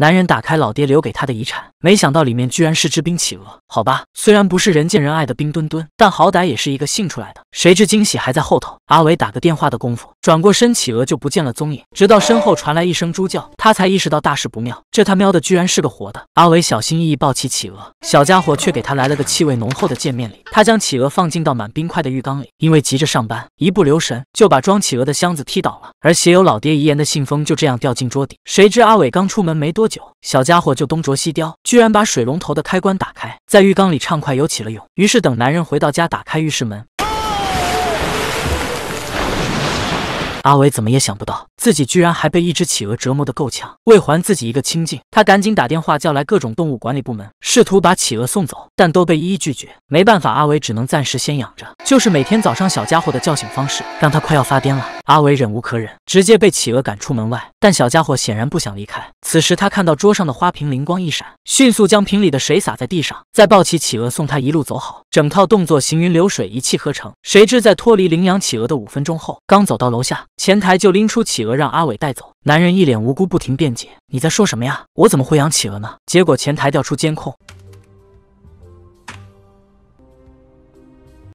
男人打开老爹留给他的遗产，没想到里面居然是只冰企鹅。好吧，虽然不是人见人爱的冰墩墩，但好歹也是一个幸出来的。谁知惊喜还在后头。阿伟打个电话的功夫，转过身，企鹅就不见了踪影。直到身后传来一声猪叫，他才意识到大事不妙。这他喵的居然是个活的！阿伟小心翼翼抱起企鹅，小家伙却给他来了个气味浓厚的见面礼。他将企鹅放进到满冰块的浴缸里，因为急着上班，一不留神就把装企鹅的箱子踢倒了，而写有老爹遗言的信封就这样掉进桌底。谁知阿伟刚出门没多。小家伙就东啄西叼，居然把水龙头的开关打开，在浴缸里畅快游起了泳。于是等男人回到家，打开浴室门。阿伟怎么也想不到，自己居然还被一只企鹅折磨得够呛。为还自己一个清净，他赶紧打电话叫来各种动物管理部门，试图把企鹅送走，但都被一一拒绝。没办法，阿伟只能暂时先养着。就是每天早上小家伙的叫醒方式，让他快要发癫了。阿伟忍无可忍，直接被企鹅赶出门外。但小家伙显然不想离开。此时他看到桌上的花瓶，灵光一闪，迅速将瓶里的水洒在地上，再抱起企鹅送他一路走好。整套动作行云流水，一气呵成。谁知在脱离领养企鹅的五分钟后，刚走到楼下。前台就拎出企鹅让阿伟带走，男人一脸无辜，不停辩解：“你在说什么呀？我怎么会养企鹅呢？”结果前台调出监控。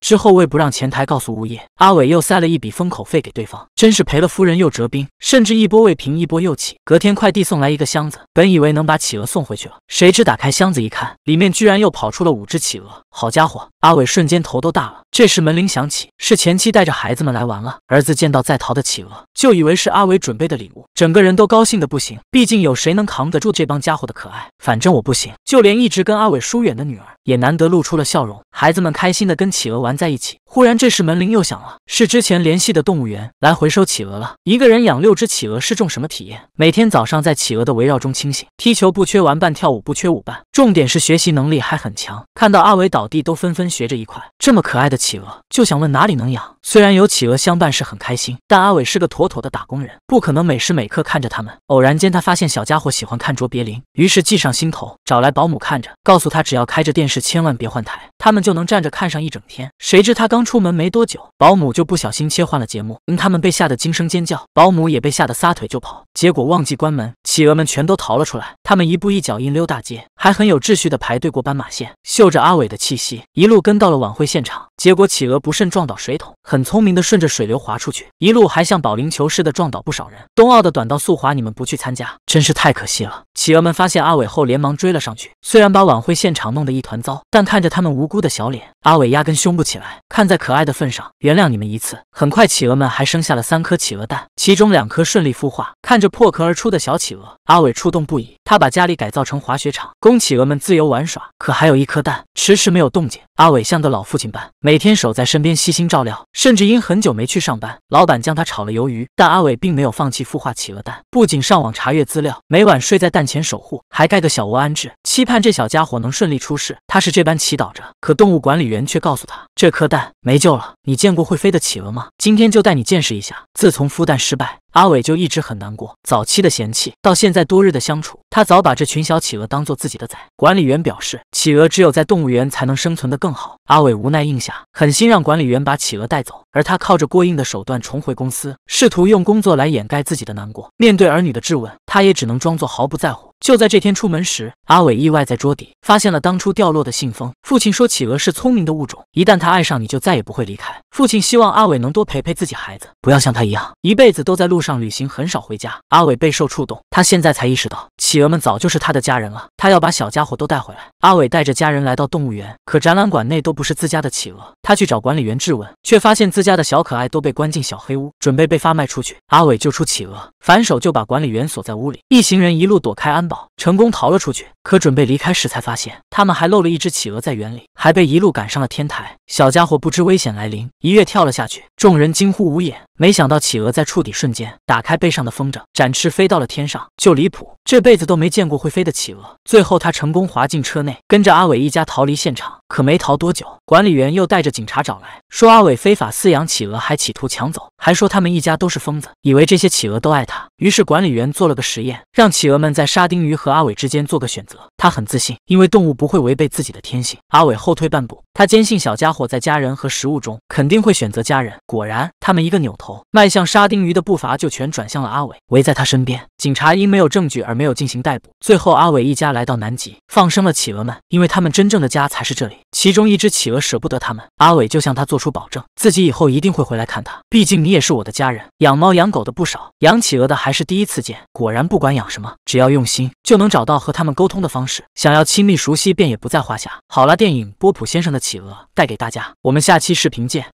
之后为不让前台告诉物业，阿伟又塞了一笔封口费给对方，真是赔了夫人又折兵，甚至一波未平一波又起。隔天快递送来一个箱子，本以为能把企鹅送回去了，谁知打开箱子一看，里面居然又跑出了五只企鹅。好家伙，阿伟瞬间头都大了。这时门铃响起，是前妻带着孩子们来玩了。儿子见到在逃的企鹅，就以为是阿伟准备的礼物，整个人都高兴的不行。毕竟有谁能扛得住这帮家伙的可爱？反正我不行。就连一直跟阿伟疏远的女儿，也难得露出了笑容。孩子们开心的跟企鹅玩。在一起。忽然，这时门铃又响了，是之前联系的动物园来回收企鹅了。一个人养六只企鹅是种什么体验？每天早上在企鹅的围绕中清醒，踢球不缺玩伴，跳舞不缺舞伴，重点是学习能力还很强。看到阿伟倒地，都纷纷学着一块。这么可爱的企鹅，就想问哪里能养？虽然有企鹅相伴是很开心，但阿伟是个妥妥的打工人，不可能每时每刻看着他们。偶然间他发现小家伙喜欢看卓别林，于是记上心头，找来保姆看着，告诉他只要开着电视，千万别换台，他们就能站着看上一整天。谁知他刚。出门没多久，保姆就不小心切换了节目，他们被吓得惊声尖叫，保姆也被吓得撒腿就跑，结果忘记关门，企鹅们全都逃了出来，他们一步一脚印溜大街。还很有秩序的排队过斑马线，嗅着阿伟的气息，一路跟到了晚会现场。结果企鹅不慎撞倒水桶，很聪明的顺着水流滑出去，一路还像保龄球似的撞倒不少人。冬奥的短道速滑你们不去参加，真是太可惜了。企鹅们发现阿伟后，连忙追了上去。虽然把晚会现场弄得一团糟，但看着他们无辜的小脸，阿伟压根凶不起来。看在可爱的份上，原谅你们一次。很快，企鹅们还生下了三颗企鹅蛋，其中两颗顺利孵化。看着破壳而出的小企鹅，阿伟触动不已。他把家里改造成滑雪场，供企鹅们自由玩耍。可还有一颗蛋迟迟没有动静。阿伟像个老父亲般，每天守在身边，悉心照料。甚至因很久没去上班，老板将他炒了鱿鱼。但阿伟并没有放弃孵化企鹅蛋，不仅上网查阅资料，每晚睡在蛋前守护，还盖个小窝安置，期盼这小家伙能顺利出世。他是这般祈祷着，可动物管理员却告诉他，这颗蛋没救了。你见过会飞的企鹅吗？今天就带你见识一下。自从孵蛋失败。阿伟就一直很难过，早期的嫌弃到现在多日的相处，他早把这群小企鹅当做自己的崽。管理员表示，企鹅只有在动物园才能生存的更好。阿伟无奈应下，狠心让管理员把企鹅带走，而他靠着过硬的手段重回公司，试图用工作来掩盖自己的难过。面对儿女的质问，他也只能装作毫不在乎。就在这天出门时，阿伟意外在桌底发现了当初掉落的信封。父亲说，企鹅是聪明的物种，一旦它爱上你就再也不会离开。父亲希望阿伟能多陪陪自己孩子，不要像他一样，一辈子都在路上旅行，很少回家。阿伟备受触动，他现在才意识到，企鹅们早就是他的家人了。他要把小家伙都带回来。阿伟带着家人来到动物园，可展览馆内都不是自家的企鹅。他去找管理员质问，却发现自家的小可爱都被关进小黑屋，准备被发卖出去。阿伟救出企鹅，反手就把管理员锁在屋里。一行人一路躲开安保，成功逃了出去。可准备离开时，才发现他们还漏了一只企鹅在园里，还被一路赶上了天台。小家伙不知危险来临。一跃跳了下去，众人惊呼无言。没想到企鹅在触底瞬间打开背上的风筝，展翅飞到了天上，就离谱，这辈子都没见过会飞的企鹅。最后他成功滑进车内，跟着阿伟一家逃离现场。可没逃多久，管理员又带着警察找来，说阿伟非法饲养企鹅，还企图抢走，还说他们一家都是疯子，以为这些企鹅都爱他。于是管理员做了个实验，让企鹅们在沙丁鱼和阿伟之间做个选择。他很自信，因为动物不会违背自己的天性。阿伟后退半步，他坚信小家伙在家人和食物中肯定会选择家人。果然，他们一个扭头。迈向沙丁鱼的步伐就全转向了阿伟，围在他身边。警察因没有证据而没有进行逮捕。最后，阿伟一家来到南极，放生了企鹅们，因为他们真正的家才是这里。其中一只企鹅舍不得他们，阿伟就向他做出保证，自己以后一定会回来看他。毕竟你也是我的家人。养猫养狗的不少，养企鹅的还是第一次见。果然，不管养什么，只要用心，就能找到和他们沟通的方式。想要亲密熟悉，便也不在话下。好了，电影《波普先生的企鹅》带给大家，我们下期视频见。